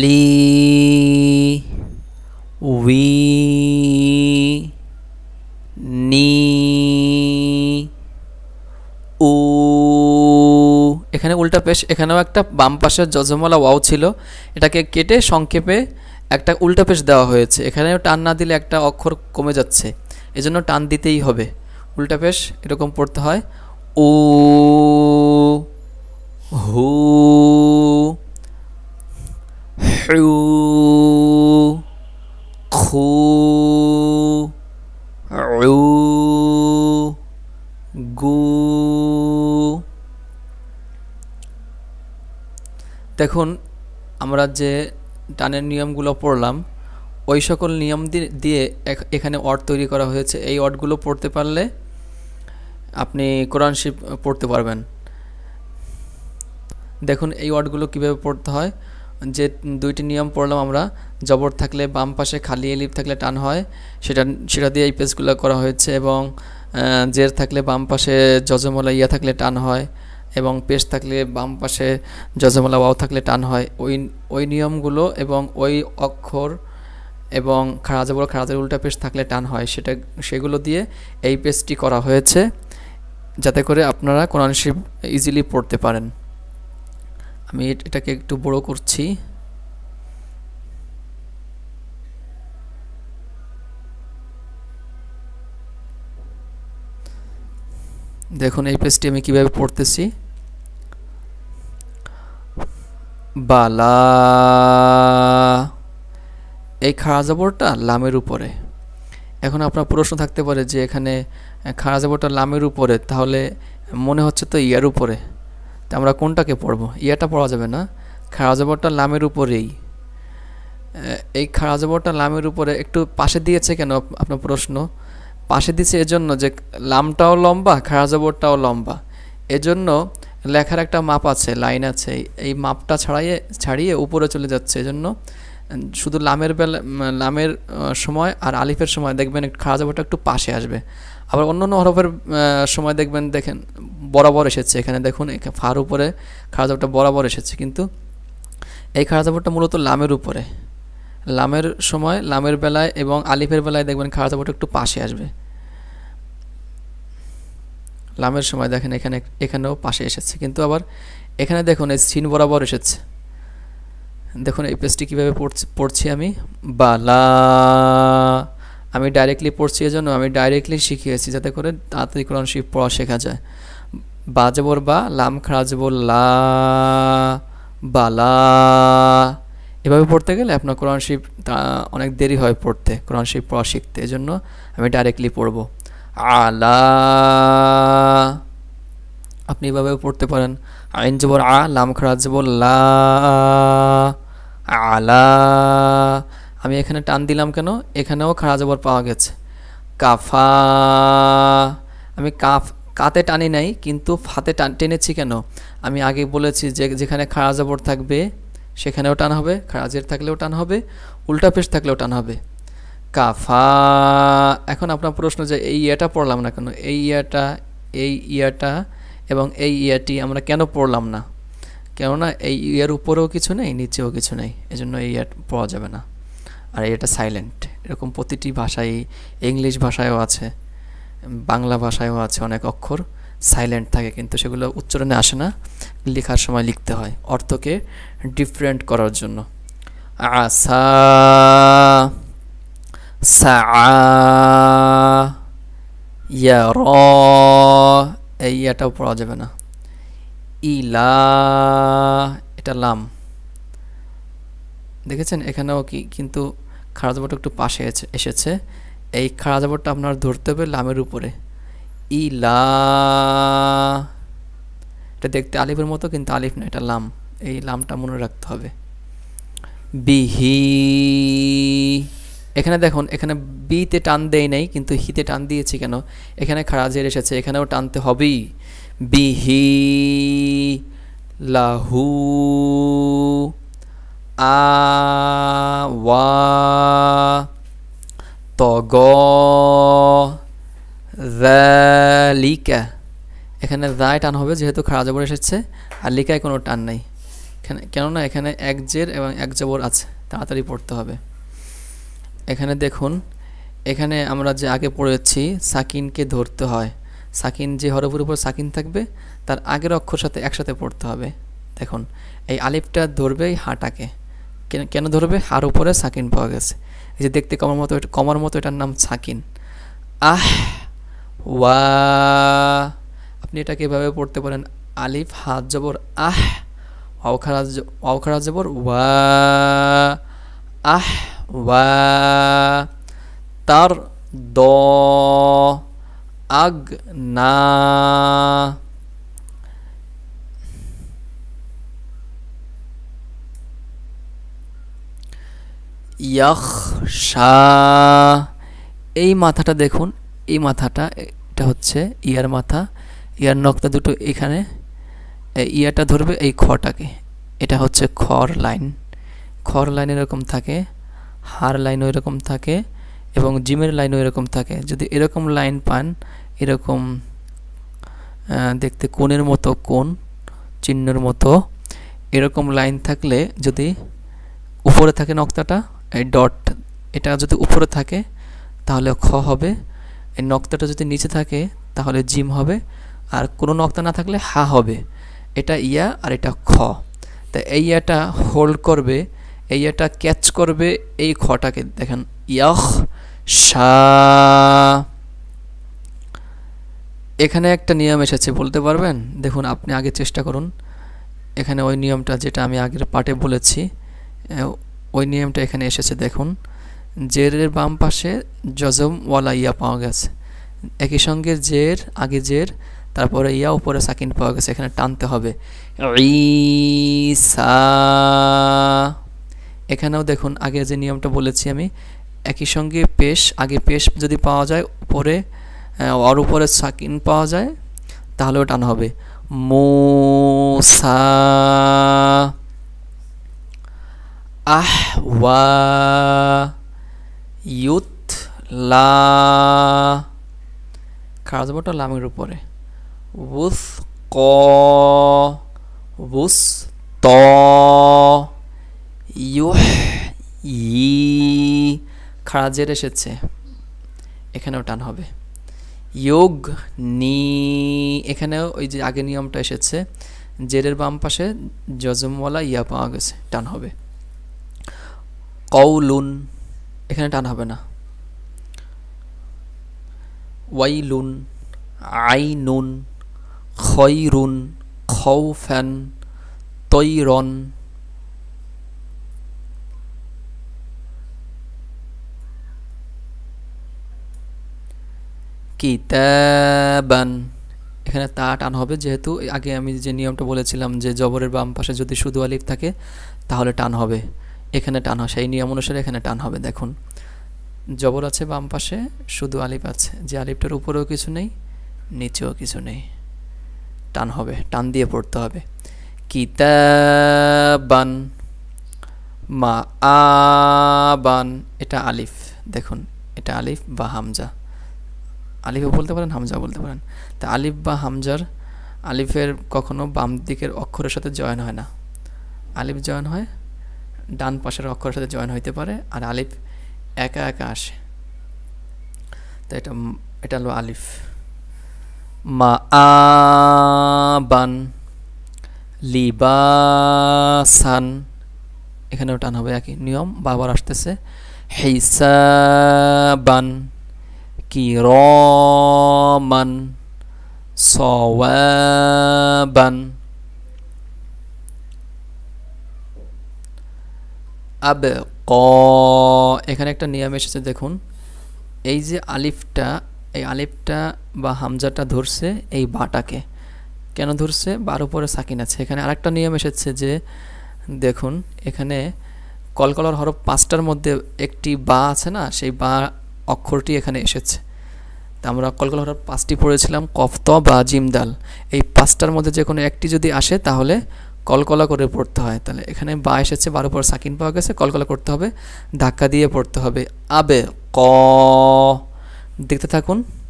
লি we নি u এখানে উল্টা পেশ এখানেও একটা বাম পাশে জজমলা ওয়াও ছিল এটাকে কেটে সংক্ষেপে একটা উল্টা পেশ দেওয়া হয়েছে এখানেও টান না দিলে একটা অক্ষর কমে যাচ্ছে এজন্য টান দিতেই হবে উল্টা পেশ এরকম পড়তে হয় ও হু حو khu ru গু দেখুন আমরা যে টানের নিয়মগুলো পড়লাম ওই সকল নিয়ম দিয়ে এখানে অট তৈরি করা হয়েছে এই অটগুলো পড়তে পারলে আপনি কোরআন শিব পড়তে পারবেন দেখুন এই ওয়ার্ডগুলো কীভাবে পড়তে হয় যে দুইটি নিয়ম পড়লাম আমরা জবর থাকলে বাম পাশে খালি এলিপ থাকলে টান হয় সেটা সেটা দিয়ে এই পেজগুলো করা হয়েছে এবং জের থাকলে বাম পাশে যজমলা ইয়া থাকলে টান হয় এবং পেস থাকলে বাম পাশে যজমলা ওয়াও থাকলে টান হয় ওই ওই নিয়মগুলো এবং ওই অক্ষর এবং খারাজা বড় খারাজের উল্টা পেস থাকলে টান হয় সেটা সেগুলো দিয়ে এই পেজটি করা হয়েছে যাতে করে আপনারা কোরআন শিব ইজিলি পড়তে পারেন আমি এটাকে একটু বড় করছি দেখুন এই পেজটি আমি কিভাবে পড়তেছি বালা এই খাড়া জাবরটা লামের উপরে এখন আপনার প্রশ্ন থাকতে পারে যে এখানে খাড়া জাবরটা লামের উপরে তাহলে মনে হচ্ছে তো ইয়ার উপরে তো আমরা কোনটাকে পড়ব ইয়াটা পড়া যাবে না খাড়া লামের উপরেই এই খাড়া লামের উপরে একটু পাশে দিয়েছে কেন আপনার প্রশ্ন পাশে দিয়েছে এজন্য যে লামটাও লম্বা খাড়া লম্বা এজন্য লেখার একটা মাপ আছে লাইন আছে এই মাপটা ছাড়াইয়ে ছাড়িয়ে উপরে চলে যাচ্ছে এজন্য শুধু লামের বেলা লামের সময় আর আলিফের সময় দেখবেন খাড়া একটু পাশে আসবে আবার অন্য অন্য হরফের সময় দেখবেন দেখেন বরাবর এসেছে এখানে দেখুন ফার উপরে খাড়া বরাবর এসেছে কিন্তু এই খাড়া মূলত লামের উপরে লামের সময় লামের বেলায় এবং আলিফের বেলায় দেখবেন খাড়া একটু পাশে আসবে লামের সময় দেখেন এখানে এখানেও পাশে এসেছে কিন্তু আবার এখানে দেখুন এই সিন বরাবর এসেছে দেখুন এই পেজটি কীভাবে পড়ছি আমি বালা আমি ডাইরেক্টলি পড়ছি এজন্য আমি ডাইরেক্টলি শিখিয়েছি যাতে করে তাড়াতাড়ি কোরআন শিখ পড়া শেখা যায় বা জবর বা লাম খাড়া জবর লা বালা এভাবে পড়তে গেলে আপনার কোরআন শিব অনেক দেরি হয় পড়তে কোরআন শিব পড়া শিখতে এজন্য আমি ডাইরেক্টলি পড়ব আলা আপনি এভাবেও পড়তে পারেন আইন জবর আ লাম খারাজ বল লা আলা আমি এখানে টান দিলাম কেন এখানেও খাড়া জবর পাওয়া গেছে কাফা আমি কাফ কাতে টানি নাই কিন্তু ফাতে টান টেনেছি কেন আমি আগে বলেছি যে যেখানে খাড়া জবর থাকবে সেখানেও টান হবে খাড়া থাকলেও টান হবে উল্টা পেশ থাকলেও টান হবে কাফা এখন আপনার প্রশ্ন যে এই ইয়াটা পড়লাম না কেন এই ইয়াটা এই ইয়াটা এবং এই ইয়াটি আমরা কেন পড়লাম না কেননা এই ইয়ার উপরেও কিছু নেই নিচেও কিছু নেই এজন্য এই ইয়ার পাওয়া যাবে না আর এটা সাইলেন্ট এরকম প্রতিটি ভাষায় ইংলিশ ভাষায়ও আছে বাংলা ভাষায়ও আছে অনেক অক্ষর সাইলেন্ট থাকে কিন্তু সেগুলো উচ্চারণে আসে না লেখার সময় লিখতে হয় অর্থকে ডিফারেন্ট করার জন্য আসা সা ইয়া র এই এটাও পড়া যাবে না ইলা এটা লাম দেখেছেন এখানেও কি কিন্তু খাড়া জাবরটা একটু পাশে এসেছে এই খাড়া জাবরটা আপনার ধরতে হবে লামের উপরে ই লা এটা দেখতে আলিফের মতো কিন্তু আলিফ না এটা লাম এই লামটা মনে রাখতে হবে বিহি এখানে দেখুন এখানে বিতে টান দেয় নাই কিন্তু হিতে টান দিয়েছি কেন এখানে খাড়া জের এসেছে এখানেও টানতে হবেই বিহি লাহু a wa togo লিকা এখানে দায় টান হবে যেহেতু খাড়া জবর এসেছে আর লিকায় কোনো টান নেই এখানে কেননা এখানে এক জের এবং এক জবর আছে তাড়াতাড়ি পড়তে হবে এখানে দেখুন এখানে আমরা যে আগে পড়েছি সাকিনকে ধরতে হয় সাকিন যে হরফের উপর সাকিন থাকবে তার আগের অক্ষর সাথে একসাথে পড়তে হবে দেখুন এই আলিফটা ধরবে এই হাঁটাকে কেন ধরবে আর উপরে সাকিন পাওয়া গেছে এই যে দেখতে কমার মতো কমার মতো এটার নাম সাকিন আহ ওয়া আপনি এটাকে এভাবে পড়তে পারেন আলিফ হাত জবর আহ অখারাজ অখারাজ জবর ওয়া আহ ওয়া তার দ আগ না ইয়াকশা এই মাথাটা দেখুন এই মাথাটা এটা হচ্ছে ইয়ার মাথা ইয়ার নকতা দুটো এখানে ইয়াটা ধরবে এই খটাকে এটা হচ্ছে খর লাইন খর লাইন এরকম থাকে হার লাইন এরকম থাকে এবং জিমের লাইনও এরকম থাকে যদি এরকম লাইন পান এরকম দেখতে কোণের মতো কোণ চিহ্নের মতো এরকম লাইন থাকলে যদি উপরে থাকে নক্তাটা ডট এটা যদি উপরে থাকে তাহলে খ হবে এই নক্তাটা যদি নিচে থাকে তাহলে জিম হবে আর কোনো নক্তা না থাকলে হা হবে এটা ইয়া আর এটা খ তা এই ইয়াটা হোল্ড করবে এই ইয়াটা ক্যাচ করবে এই খটাকে দেখেন ইয়াহ সা এখানে একটা নিয়ম এসেছে বলতে পারবেন দেখুন আপনি আগে চেষ্টা করুন এখানে ওই নিয়মটা যেটা আমি আগের পার্টে বলেছি ওই নিয়মটা এখানে এসেছে দেখুন জেরের বাম পাশে জজম ওয়ালা ইয়া পাওয়া গেছে একই সঙ্গে জের আগে জের তারপরে ইয়া উপরে সাকিন পাওয়া গেছে এখানে টানতে হবে এখানেও দেখুন আগে যে নিয়মটা বলেছি আমি একই সঙ্গে পেশ আগে পেশ যদি পাওয়া যায় উপরে আর উপরে সাকিন পাওয়া যায় তাহলেও টান হবে মোসা আহওয়া ইউতলা খাড়া যাবটা লামের উপরে বুস ক বুস ত ইউহ ই খাড়া জের এসেছে এখানেও টান হবে যোগ নি এখানেও ওই যে আগে নিয়মটা এসেছে জেরের বাম পাশে জজমওয়ালা ইয়া পাওয়া গেছে টান হবে কৌলুন এখানে টান হবে না ওয়াইলুন আইনুন খৈরুন ফ্যান তৈরন কিতাবান এখানে তা টান হবে যেহেতু আগে আমি যে নিয়মটা বলেছিলাম যে জবরের বাম পাশে যদি শুধু আলিফ থাকে তাহলে টান হবে এখানে টান হয় সেই নিয়ম অনুসারে এখানে টান হবে দেখুন জবর আছে বাম পাশে শুধু আলিফ আছে যে আলিফটার উপরেও কিছু নেই নিচেও কিছু নেই টান হবে টান দিয়ে পড়তে হবে কিতাবান মা আবান এটা আলিফ দেখুন এটা আলিফ বা হামজা আলিফও বলতে পারেন হামজা বলতে পারেন তা আলিফ বা হামজার আলিফের কখনো বাম দিকের অক্ষরের সাথে জয়েন হয় না আলিফ জয়েন হয় ডান পাশের অক্ষরের সাথে জয়েন হইতে পারে আর আলিফ একা একা আসে তো এটা এটা হলো আলিফ মা আবান লিবাসান এখানেও টান হবে একই নিয়ম বাবার আসতেছে কি রান সওয়াবান আব ক এখানে একটা নিয়ম এসেছে দেখুন এই যে আলিফটা এই আলিফটা বা হামজাটা ধরছে এই বাটাকে কেন ধরছে বার উপরে সাকিন আছে এখানে আরেকটা নিয়ম এসেছে যে দেখুন এখানে কলকলার হরফ পাঁচটার মধ্যে একটি বা আছে না সেই বা অক্ষরটি এখানে এসেছে তা আমরা কলকলা হরফ পাঁচটি পড়েছিলাম কফত বা জিমদাল এই পাঁচটার মধ্যে যে কোনো একটি যদি আসে তাহলে কলকলা করে পড়তে হয় তাহলে এখানে বা এসেছে বারো পর সাকিন পাওয়া গেছে কলকলা করতে হবে ধাক্কা দিয়ে পড়তে হবে আবে ক দেখতে থাকুন